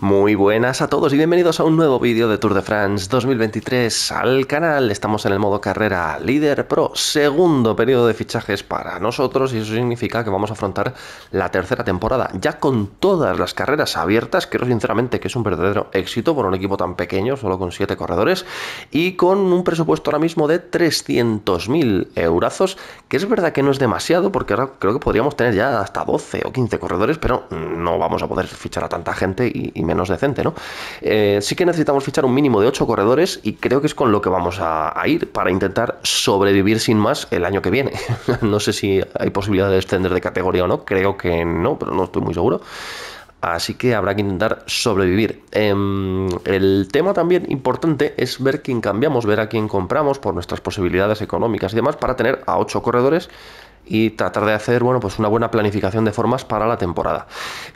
Muy buenas a todos y bienvenidos a un nuevo vídeo de Tour de France 2023 al canal. Estamos en el modo carrera líder pro, segundo periodo de fichajes para nosotros y eso significa que vamos a afrontar la tercera temporada ya con todas las carreras abiertas. Creo sinceramente que es un verdadero éxito por un equipo tan pequeño, solo con 7 corredores y con un presupuesto ahora mismo de 300.000 eurazos, que es verdad que no es demasiado porque ahora creo que podríamos tener ya hasta 12 o 15 corredores, pero no vamos a poder fichar a tanta gente y menos decente, ¿no? Eh, sí que necesitamos fichar un mínimo de 8 corredores y creo que es con lo que vamos a, ir para intentar sobrevivir sin más el año que viene. no sé si hay posibilidad de extender de categoría o no, creo que no, pero no estoy muy seguro. Así que habrá que intentar sobrevivir. Em, el tema también importante es ver quién cambiamos, ver a quién compramos por nuestras posibilidades económicas y demás para tener a 8 corredores y tratar de hacer bueno, pues una buena planificación de formas para la temporada.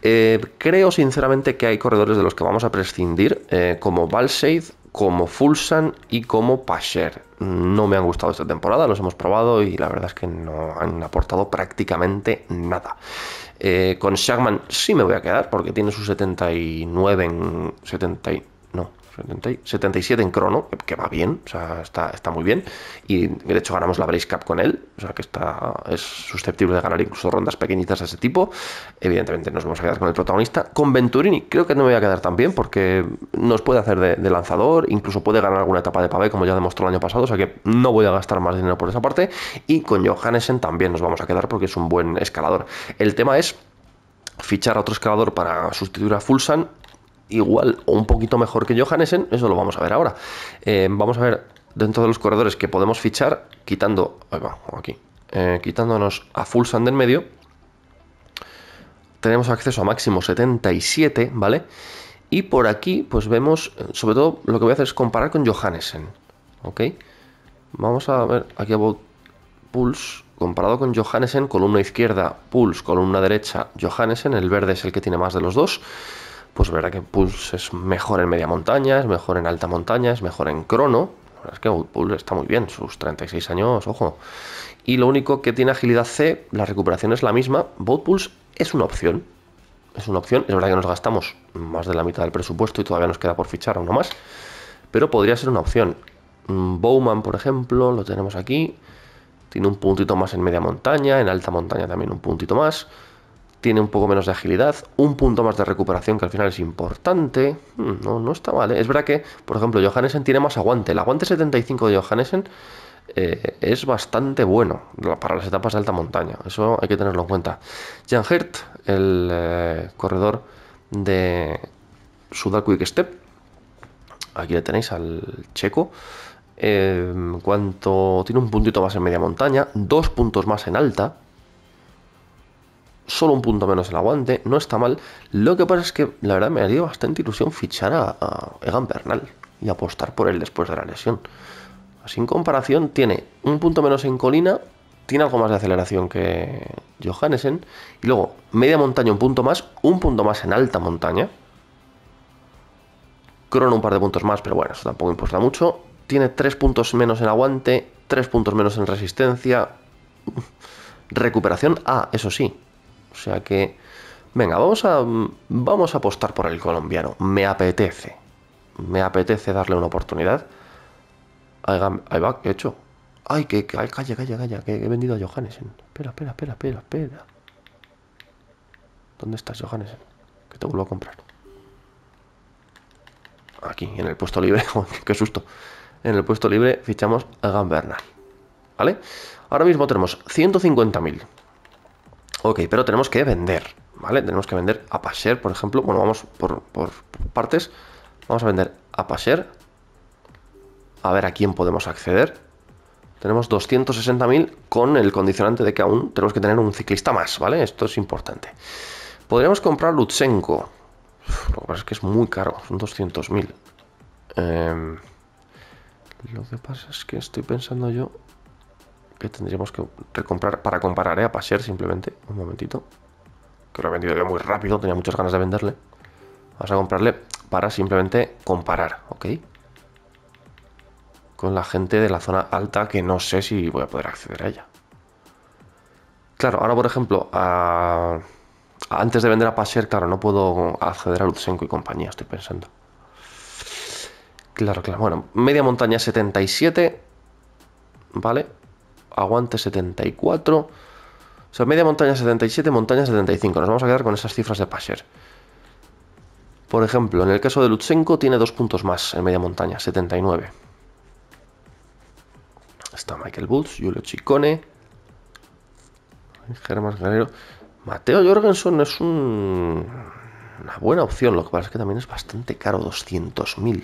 Eh, creo sinceramente que hay corredores de los que vamos a prescindir, eh, como Valseid, como Fulsan y como Pasher. No me han gustado esta temporada, los hemos probado y la verdad es que no han aportado prácticamente nada. Eh, con Shagman sí me voy a quedar porque tiene su 79 en 70 no, 77 en crono, que va bien, o sea, está, está muy bien. Y de hecho ganamos la Brace Cup con él, o sea, que está, es susceptible de ganar incluso rondas pequeñitas de ese tipo. Evidentemente nos vamos a quedar con el protagonista. Con Venturini creo que no me voy a quedar tan bien porque nos puede hacer de, lanzador, incluso puede ganar alguna etapa de pavé, como ya demostró el año pasado, o sea que no voy a gastar más dinero por esa parte. Y con Johannesen también nos vamos a quedar porque es un buen escalador. El tema es fichar a otro escalador para sustituir a Fulsan igual o un poquito mejor que Johannessen, eso lo vamos a ver ahora. Eh, vamos a ver dentro de los corredores que podemos fichar, quitando, aquí, eh, quitándonos a sand en medio, tenemos acceso a máximo 77, ¿vale? Y por aquí, pues vemos, sobre todo lo que voy a hacer es comparar con Johannessen, ¿ok? Vamos a ver aquí hago Pulse, comparado con Johannessen, columna izquierda, Pulse, columna derecha, Johannessen, el verde es el que tiene más de los dos pues verá que Pulse es mejor en media montaña, es mejor en alta montaña, es mejor en crono. La verdad es que Pulse está muy bien, sus 36 años, ojo. Y lo único que tiene agilidad C, la recuperación es la misma. Boat Pulse es una opción. Es una opción. Es verdad que nos gastamos más de la mitad del presupuesto y todavía nos queda por fichar uno más. Pero podría ser una opción. Bowman, por ejemplo, lo tenemos aquí. Tiene un puntito más en media montaña, en alta montaña también un puntito más tiene un poco menos de agilidad, un punto más de recuperación que al final es importante. Hmm, no, no está mal. ¿eh? Es verdad que, por ejemplo, Johannessen tiene más aguante. El aguante 75 de Johannessen eh, es bastante bueno para las etapas de alta montaña. Eso hay que tenerlo en cuenta. Jan Hert, el eh, corredor de Sudal Quick Step. Aquí le tenéis al checo. cuanto tiene un puntito más en media montaña, dos puntos más en alta, solo un punto menos en aguante, no está mal. Lo que pasa es que la verdad me haría bastante ilusión fichar a, Egan Bernal y apostar por él después de la lesión. Sin comparación, tiene un punto menos en colina, tiene algo más de aceleración que Johannesen, y luego media montaña un punto más, un punto más en alta montaña. Crono un par de puntos más, pero bueno, eso tampoco importa mucho. Tiene tres puntos menos en aguante, tres puntos menos en resistencia. Recuperación, ah, eso sí, o sea que, venga, vamos a, vamos a apostar por el colombiano. Me apetece. Me apetece darle una oportunidad. Ahí, va, ¿qué he hecho? Ay, que, que calla, calla, calla, he vendido a Johannesen. Espera, espera, espera, espera, espera. ¿Dónde estás, Johannesen? Que te vuelvo a comprar. Aquí, en el puesto libre. qué susto. En el puesto libre fichamos a Gambernal. ¿Vale? Ahora mismo tenemos 150.000. Ok, pero tenemos que vender, ¿vale? Tenemos que vender a Pasher, por ejemplo. Bueno, vamos por, partes. Vamos a vender a Pasher. A ver a quién podemos acceder. Tenemos 260.000 con el condicionante de que aún tenemos que tener un ciclista más, ¿vale? Esto es importante. Podríamos comprar Lutsenko. lo que pasa es que es muy caro, son 200.000. Em, lo que pasa es que estoy pensando yo tendríamos que recomprar para comparar ¿eh? a Pasher simplemente. Un momentito. Que lo he vendido muy rápido, tenía muchas ganas de venderle. Vamos a comprarle para simplemente comparar, ¿ok? Con la gente de la zona alta que no sé si voy a poder acceder a ella. Claro, ahora por ejemplo, antes de vender a Pasher, claro, no puedo acceder a Lutsenko y compañía, estoy pensando. Claro, claro. Bueno, media montaña 77. ¿Vale? aguante 74. O sea, media montaña 77, montaña 75. Nos vamos a quedar con esas cifras de Pasher. Por ejemplo, en el caso de Lutsenko tiene dos puntos más en media montaña, 79. Está Michael Bulls, Julio Chicone, Germán Guerrero. Mateo Jorgensen es un... una buena opción, lo que pasa es que también es bastante caro, 200.000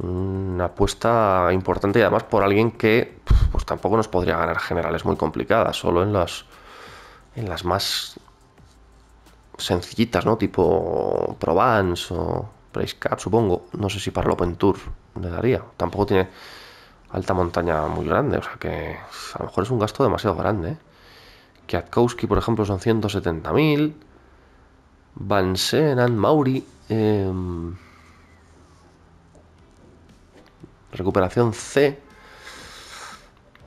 una apuesta importante y además por alguien que pues tampoco nos podría ganar generales muy complicadas, solo en las en las más sencillitas, ¿no? Tipo Provence o Price supongo. No sé si para el Open Tour le daría. Tampoco tiene alta montaña muy grande, o sea que a lo mejor es un gasto demasiado grande. ¿eh? por ejemplo, son 170.000. Van Senan, Mauri. Eh, Recuperación C.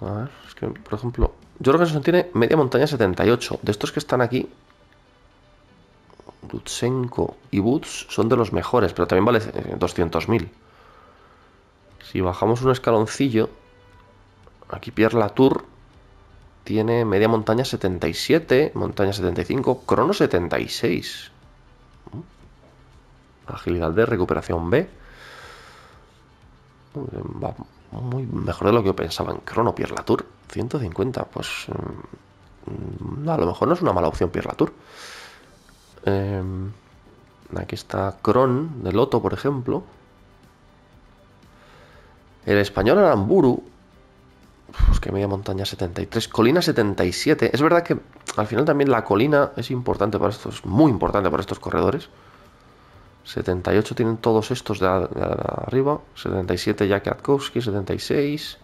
A ver, es que, por ejemplo, yo creo que eso tiene media montaña 78. De estos que están aquí, Lutsenko y Boots son de los mejores, pero también vale 200.000. Si bajamos un escaloncillo, aquí Pierre Latour tiene media montaña 77, montaña 75, crono 76. Agilidad de recuperación B. Va muy mejor de lo que yo pensaba en Crono Pierre Latour. 150, pues mm, a lo mejor no es una mala opción Pierre Latour. Em, aquí está Cron de Loto, por ejemplo. El español Aramburu. Pues que media montaña 73. Colina 77. Es verdad que al final también la colina es importante para estos. Muy importante para estos corredores. 78 tienen todos estos de, arriba. 77 Jack Atkowski, 76.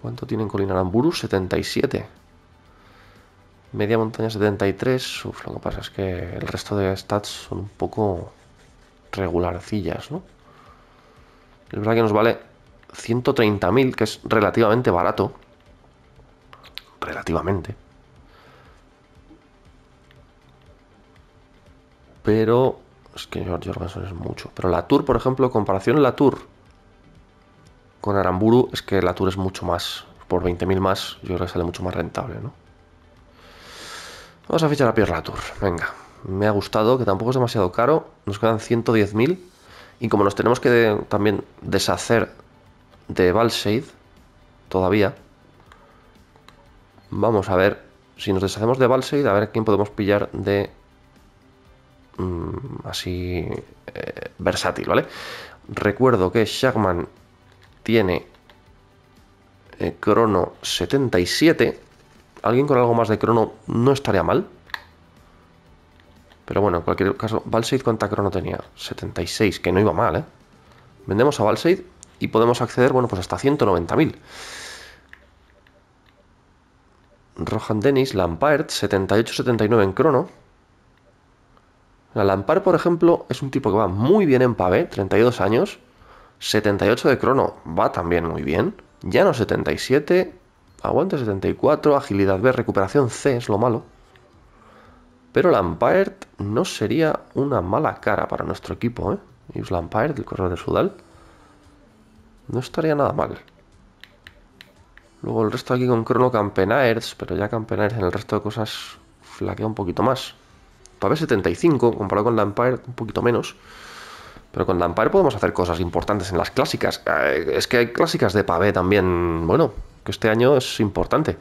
¿Cuánto tienen Colina Aramburu? 77. Media montaña 73. Uf, lo que pasa es que el resto de stats son un poco regularcillas, ¿no? Es verdad que nos vale 130.000, que es relativamente barato. Relativamente. Pero es que George Jorgensen es mucho. Pero la Tour, por ejemplo, comparación la Tour con Aramburu, es que la Tour es mucho más. Por 20.000 más, yo creo que sale mucho más rentable, ¿no? Vamos a fichar a Pierre tour, Venga, me ha gustado, que tampoco es demasiado caro. Nos quedan 110.000. Y como nos tenemos que también deshacer de Valshade, todavía, vamos a ver si nos deshacemos de Valshade, a ver quién podemos pillar de Mm, así eh, versátil, ¿vale? Recuerdo que Shagman tiene eh, crono 77. Alguien con algo más de crono no estaría mal. Pero bueno, en cualquier caso, Valseid cuánta crono tenía? 76, que no iba mal, ¿eh? Vendemos a Valseid y podemos acceder, bueno, pues hasta 190.000. Rohan Dennis, Lampard, 78-79 en crono. La Lampard, por ejemplo, es un tipo que va muy bien en PAVE, 32 años. 78 de crono, va también muy bien. ya no 77, aguante 74, agilidad B, recuperación C, es lo malo. Pero Lampard no sería una mala cara para nuestro equipo, ¿eh? Yves Lampard, el corredor de Sudal. No estaría nada mal. Luego el resto aquí con Crono Campenaerts, pero ya Campenaerts en el resto de cosas flaquea un poquito más. Pave 75, comparado con Lampard un poquito menos. Pero con Lampard podemos hacer cosas importantes en las clásicas. Eh, es que hay clásicas de Pavé también, bueno, que este año es importante.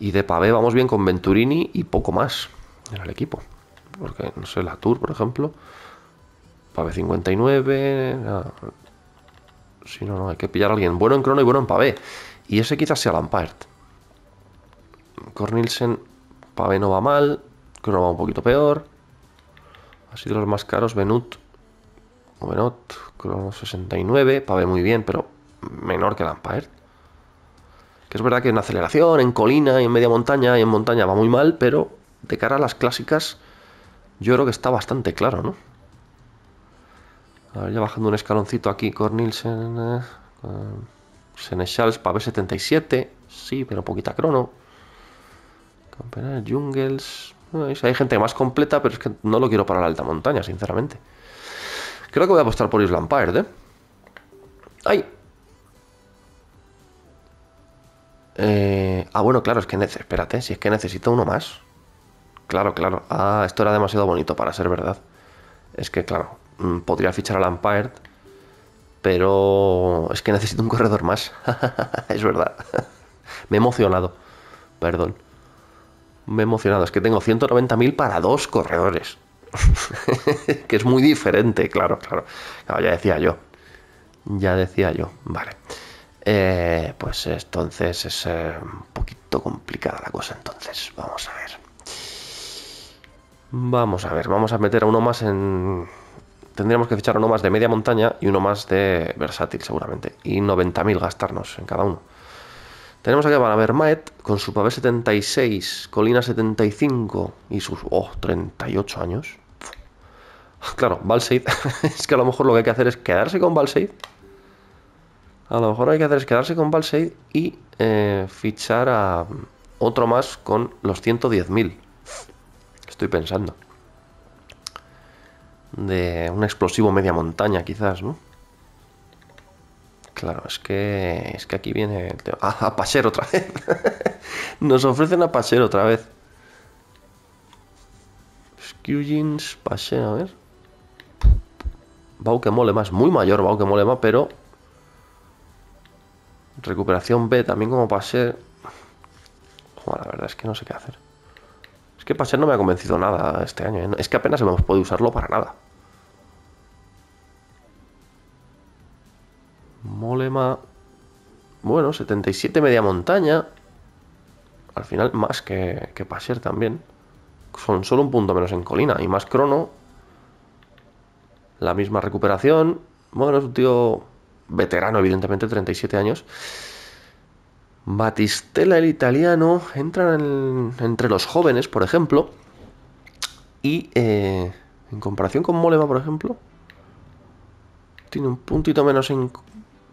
Y de Pavé vamos bien con Venturini y poco más en el equipo. Porque, no sé, la Tour, por ejemplo. Pavé 59. Si no, no, hay que pillar a alguien bueno en crono y bueno en Pavé. Y ese quizás sea Lampard. Cornilsen, Pave no va mal. Crono va un poquito peor. Ha sido los más caros, venut Venut. Crono 69, Pave muy bien, pero menor que Lampard. Que es verdad que en aceleración, en colina y en media montaña y en montaña va muy mal, pero de cara a las clásicas yo creo que está bastante claro, ¿no? A ver, ya bajando un escaloncito aquí, Cornilsen, eh, Senechals, ver 77, sí, pero poquita crono. Campeonato, Jungles, hay gente más completa, pero es que no lo quiero para la alta montaña, sinceramente. Creo que voy a apostar por Island Empire, ¿eh? ¡Ay! Eh, ah, bueno, claro, es que espérate, si es que necesito uno más. Claro, claro. Ah, esto era demasiado bonito para ser verdad. Es que, claro, mm, podría fichar a Lampard, pero es que necesito un corredor más. es verdad. Me he emocionado. Perdón me he emocionado. Es que tengo 190.000 para dos corredores. que es muy diferente, claro, claro, Ya decía yo. Ya decía yo. Vale. Eh, pues entonces es eh, un poquito complicada la cosa. Entonces, vamos a ver. Vamos a ver, vamos a meter a uno más en... Tendríamos que fichar uno más de media montaña y uno más de versátil seguramente. Y 90.000 gastarnos en cada uno. Tenemos aquí a Vermaet con su pavé 76, Colina 75 y sus oh, 38 años. Claro, Balseid. es que a lo mejor lo que hay que hacer es quedarse con Balseid. A lo mejor hay que hacer es quedarse con Balseid y eh, fichar a mm, otro más con los 110.000. Estoy pensando. De un explosivo media montaña, quizás, ¿no? Claro, es que, es que aquí viene el tema. Ah, a pasear otra vez. Nos ofrecen a pasear otra vez. Skewjins, Pasher, a ver. Bauke mole más, muy mayor Bauke más, pero. Recuperación B también como pasear. la verdad es que no sé qué hacer. Es que pasear no me ha convencido nada este año. ¿eh? Es que apenas hemos podido usarlo para nada. Molema. Bueno, 77 media montaña. Al final, más que, que también. Son solo un punto menos en colina. Y más crono. La misma recuperación. Bueno, es un tío veterano, evidentemente, 37 años. Batistella, el italiano, entra entre los jóvenes, por ejemplo. Y eh, en comparación con Molema, por ejemplo, tiene un puntito menos en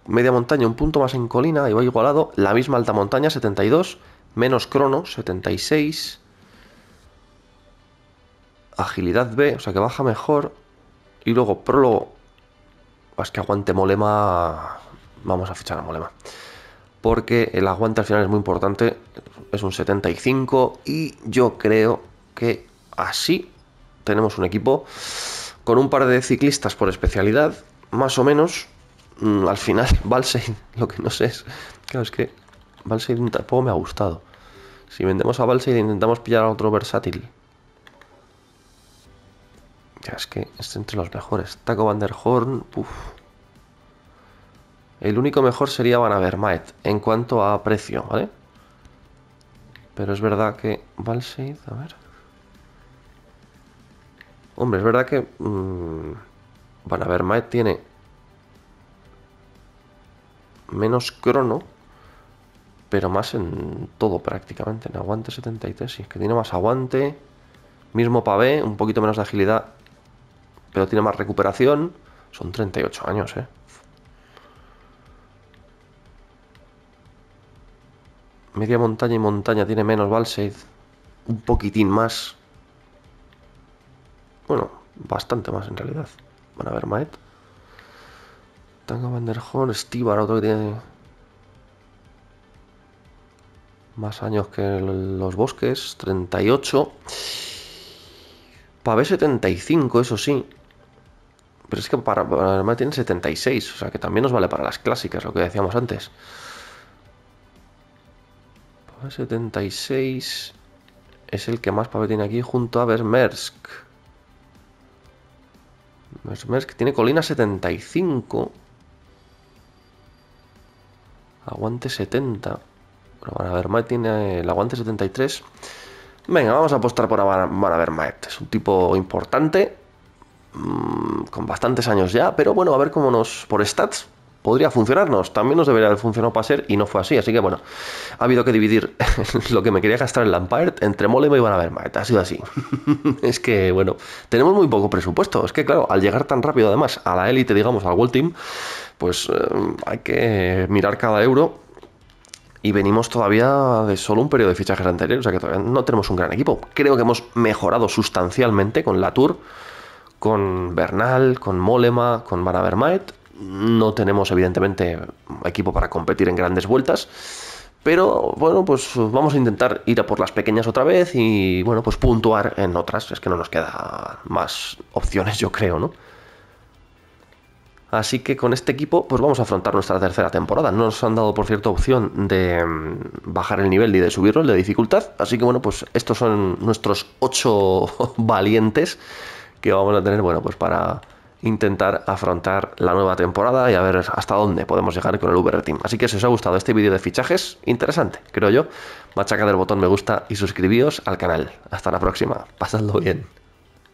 media montaña un punto más en colina, y va igualado, la misma alta montaña, 72, menos crono, 76, agilidad B, o sea que baja mejor, y luego prólogo, es que aguante Molema, vamos a fichar a Molema, porque el aguante al final es muy importante, es un 75, y yo creo que así tenemos un equipo con un par de ciclistas por especialidad, más o menos, Mm, al final, Balsein, lo que no sé es. Claro, es que un tampoco me ha gustado. Si vendemos a e intentamos pillar a otro versátil. Ya es que es entre los mejores. Taco Van der Horn, El único mejor sería Van Avermaet en cuanto a precio, ¿vale? Pero es verdad que Balseid, a ver. Hombre, es verdad que mm, Van Avermaet tiene menos crono, pero más en todo prácticamente, en aguante 73. Si es que tiene más aguante, mismo pavé, un poquito menos de agilidad, pero tiene más recuperación. Son 38 años, ¿eh? Media montaña y montaña tiene menos Balsaid. Un poquitín más. Bueno, bastante más en realidad. Van a ver Maet. Tanga Van der otro que tiene más años que los bosques, 38. Pavé 75, eso sí. Pero es que para, para tiene 76, o sea que también nos vale para las clásicas, lo que decíamos antes. Pavé 76 es el que más Pavé tiene aquí junto a Vermersk. Vermersk tiene colina 75. Aguante 70. Bueno, Van tiene el aguante 73. Venga, vamos a apostar por Van Avermaet. Este es un tipo importante, mm, con bastantes años ya, pero bueno, a ver cómo nos... Por stats, podría funcionarnos, también nos debería haber funcionado para ser y no fue así, así que bueno, ha habido que dividir lo que me quería gastar en Lampard entre Molema y Van ha sido así. es que bueno, tenemos muy poco presupuesto, es que claro, al llegar tan rápido además a la élite, digamos, al World Team, pues eh, hay que mirar cada euro y venimos todavía de solo un periodo de fichajes anteriores o sea que todavía no tenemos un gran equipo. Creo que hemos mejorado sustancialmente con la Tour, con Bernal, con Molema, con Van Avermaet no tenemos, evidentemente, equipo para competir en grandes vueltas. Pero bueno, pues vamos a intentar ir a por las pequeñas otra vez y bueno, pues puntuar en otras. Es que no nos queda más opciones, yo creo, ¿no? Así que con este equipo, pues vamos a afrontar nuestra tercera temporada. No nos han dado, por cierto, opción de mm, bajar el nivel y de subirlo, de dificultad. Así que bueno, pues estos son nuestros ocho valientes que vamos a tener, bueno, pues para intentar afrontar la nueva temporada y a ver hasta dónde podemos llegar con el Uber Team. Así que si os ha gustado este vídeo de fichajes, interesante, creo yo, machacad el botón me gusta y suscribíos al canal. Hasta la próxima, pasadlo bien.